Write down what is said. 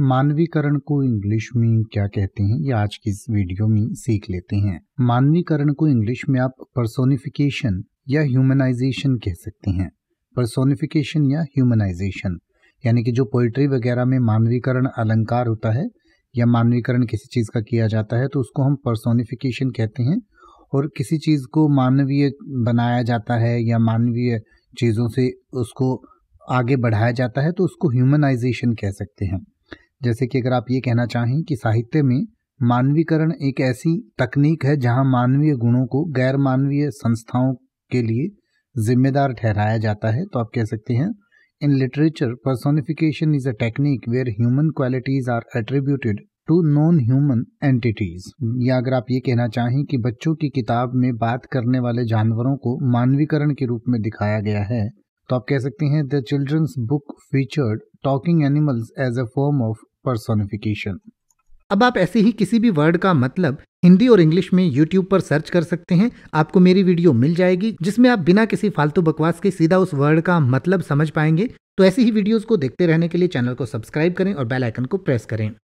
मानवीकरण को इंग्लिश में क्या कहते हैं ये आज की इस वीडियो में सीख लेते हैं मानवीकरण को इंग्लिश में आप पर्सोनिफिकेशन या ह्यूमनाइजेशन कह सकते हैं पर्सोनिफिकेशन या ह्यूमनाइजेशन यानी कि जो पोइट्री वगैरह में मानवीकरण अलंकार होता है या मानवीकरण किसी चीज़ का किया जाता है तो उसको हम पर्सोनिफिकेशन कहते हैं और किसी चीज़ को मानवीय बनाया जाता है या मानवीय चीज़ों से उसको आगे बढ़ाया जाता है तो उसको ह्यूमनाइजेशन कह सकते हैं जैसे कि अगर आप ये कहना चाहें कि साहित्य में मानवीकरण एक ऐसी तकनीक है जहां मानवीय गुणों को गैर मानवीय संस्थाओं के लिए जिम्मेदार ठहराया जाता है तो आप कह सकते हैं in literature personification is a technique where human qualities are attributed to non human entities या अगर आप ये कहना चाहें कि बच्चों की किताब में बात करने वाले जानवरों को मानवीकरण के रूप में दिखाया गया है तो आप कह सकते हैं the children's book featured talking animals as a form of personification अब आप ऐसे ही किसी भी वर्ड का मतलब हिंदी और इंग्लिश में यूट्यूब पर सर्च कर सकते हैं आपको मेरी वीडियो मिल जाएगी जिसमें आप बिना किसी फालतू बकवास के सीधा उस वर्ड का मतलब समझ पाएंगे तो ऐसी ही वीडियोस को देखते रहने के लिए चैनल को सब्सक्राइब करें और बेल आइकन को प्रेस करें